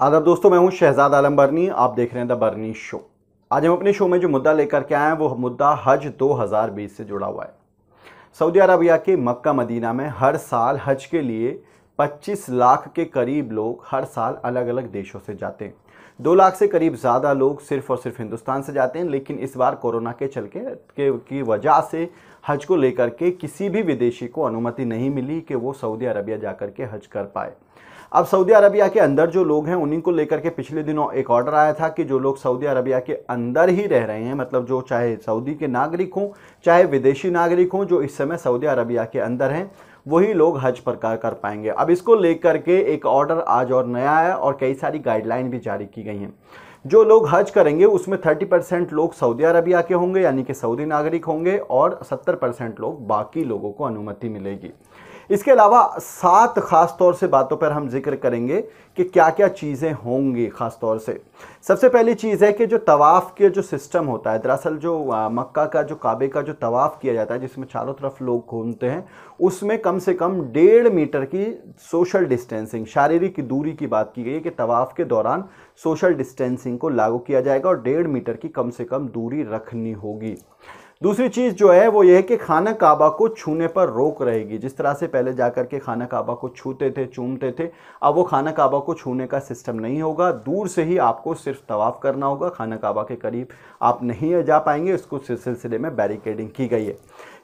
आदर दोस्तों मैं हूं शहजाद आलम बर्नी आप देख रहे हैं द बर्नी शो आज हम अपने शो में जो मुद्दा लेकर के आए हैं वो मुद्दा हज 2020 से जुड़ा हुआ है सऊदी अरबिया के मक्का मदीना में हर साल हज के लिए 25 लाख के करीब लोग हर साल अलग अलग देशों से जाते हैं दो लाख से करीब ज़्यादा लोग सिर्फ और सिर्फ हिंदुस्तान से जाते हैं लेकिन इस बार कोरोना के चल के, की वजह से हज को लेकर के किसी भी विदेशी को अनुमति नहीं मिली कि वो सऊदी अरबिया जा कर के हज कर पाए अब सऊदी अरबिया के अंदर जो लोग हैं उन्हीं को लेकर के पिछले दिनों एक ऑर्डर आया था कि जो लोग सऊदी अरबिया के अंदर ही रह रहे हैं मतलब जो चाहे सऊदी के नागरिक हों चाहे विदेशी नागरिक हों जो इस समय सऊदी अरबिया के अंदर हैं वही लोग हज पर कर, कर पाएंगे अब इसको लेकर के एक ऑर्डर आज और नया आया और कई सारी गाइडलाइन भी जारी की गई हैं जो लोग हज करेंगे उसमें 30 परसेंट लोग सऊदी अरबिया के होंगे यानी कि सऊदी नागरिक होंगे और 70 परसेंट लोग बाकी लोगों को अनुमति मिलेगी इसके अलावा सात ख़ास तौर से बातों पर हम जिक्र करेंगे कि क्या क्या चीज़ें होंगी ख़ास तौर से सबसे पहली चीज़ है कि जो तवाफ़ के जो सिस्टम होता है दरअसल जो मक्का का जो काबे का जो तवाफ़ किया जाता है जिसमें चारों तरफ लोग घूमते हैं उसमें कम से कम डेढ़ मीटर की सोशल डिस्टेंसिंग शारीरिक दूरी की बात की गई है कि तवाफ़ के दौरान सोशल डिस्टेंसिंग को लागू किया जाएगा और डेढ़ मीटर की कम से कम दूरी रखनी होगी दूसरी चीज़ जो है वो ये है कि खाना काबा को छूने पर रोक रहेगी जिस तरह से पहले जाकर के खाना काबा को छूते थे चूमते थे अब वो खाना काबा को छूने का सिस्टम नहीं होगा दूर से ही आपको सिर्फ तवाफ़ करना होगा खाना काबा के करीब आप नहीं जा पाएंगे इसको सिलसिले में बैरिकेडिंग की गई है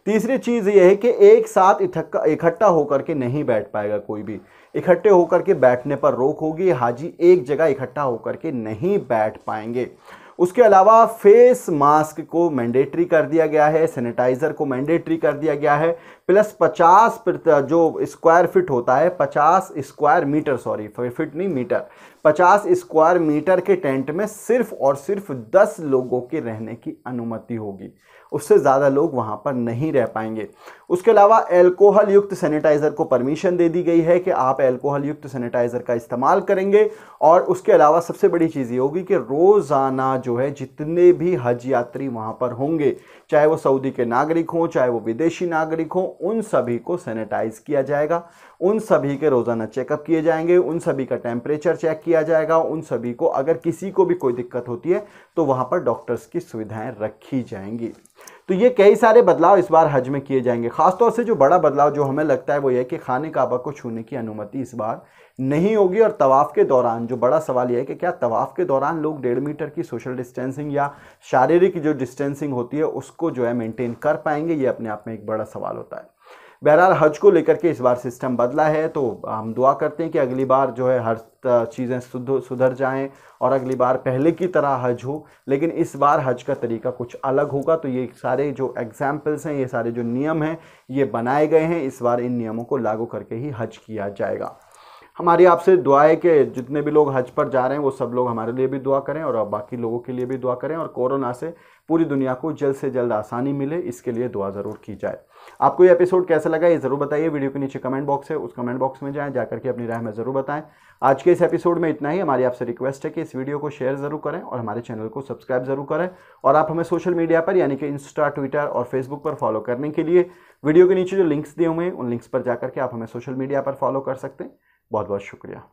तीसरी चीज़ ये है कि एक साथ इकट्ठा होकर के नहीं बैठ पाएगा कोई भी इकट्ठे होकर के बैठने पर रोक होगी हाजी एक जगह इकट्ठा होकर के नहीं बैठ पाएंगे उसके अलावा फेस मास्क को मैंडेटरी कर दिया गया है सैनिटाइज़र को मैंडेटरी कर दिया गया है प्लस 50 जो स्क्वायर फिट होता है 50 स्क्वायर मीटर सॉरी फिट नहीं मीटर 50 स्क्वायर मीटर के टेंट में सिर्फ और सिर्फ 10 लोगों के रहने की अनुमति होगी उससे ज़्यादा लोग वहाँ पर नहीं रह पाएंगे उसके अलावा एल्कोहल युक्त सैनिटाइज़र को परमिशन दे दी गई है कि आप एल्कोहल युक्त सैनिटाइज़र का इस्तेमाल करेंगे और उसके अलावा सबसे बड़ी चीज़ ये होगी कि रोज़ाना जो है जितने भी हज यात्री वहाँ पर होंगे चाहे वो सऊदी के नागरिक हों चाहे वो विदेशी नागरिक हों उन सभी को सैनिटाइज किया जाएगा उन सभी के रोज़ाना चेकअप किए जाएंगे उन सभी का टेम्परेचर चेक किया जाएगा उन सभी को अगर किसी को भी कोई दिक्कत होती है तो वहाँ पर डॉक्टर्स की सुविधाएँ रखी जाएंगी तो ये कई सारे बदलाव इस बार हज में किए जाएंगे खासतौर से जो बड़ा बदलाव जो हमें लगता है वो ये कि खाने काबा को छूने की अनुमति इस बार नहीं होगी और तवाफ़ के दौरान जो बड़ा सवाल यह है कि क्या तवाफ़ के दौरान लोग डेढ़ मीटर की सोशल डिस्टेंसिंग या शारीरिक जो डिस्टेंसिंग होती है उसको जो है मेंटेन कर पाएंगे ये अपने आप में एक बड़ा सवाल होता है बहरहाल हज को लेकर के इस बार सिस्टम बदला है तो हम दुआ करते हैं कि अगली बार जो है हर चीज़ें सुधर जाएं और अगली बार पहले की तरह हज हो लेकिन इस बार हज का तरीका कुछ अलग होगा तो ये सारे जो एग्जाम्पल्स हैं ये सारे जो नियम हैं ये बनाए गए हैं इस बार इन नियमों को लागू करके ही हज किया जाएगा हमारी आपसे दुआ है कि जितने भी लोग हज पर जा रहे हैं वो सब लोग हमारे लिए भी दुआ करें और बाकी लोगों के लिए भी दुआ करें और कोरोना से पूरी दुनिया को जल्द से जल्द आसानी मिले इसके लिए दुआ ज़रूर की जाए आपको ये एपिसोड कैसा लगा ये ज़रूर बताइए वीडियो के नीचे कमेंट बॉक्स है उस कमेंट बॉक्स में जाएँ जाकर के अपनी राय में ज़रूर बताएं आज के इस एपिसोड में इतना ही हमारी आपसे रिक्वेस्ट है कि इस वीडियो को शेयर ज़रूर करें और हमारे चैनल को सब्सक्राइब ज़रूर करें और आप हमें सोशल मीडिया पर यानी कि इंस्टा ट्विटर और फेसबुक पर फॉलो करने के लिए वीडियो के नीचे जो लिंक्स दिए हुए हैं उन लिंक्स पर जाकर के आप हमें सोशल मीडिया पर फॉलो कर सकते हैं बहुत बहुत शुक्रिया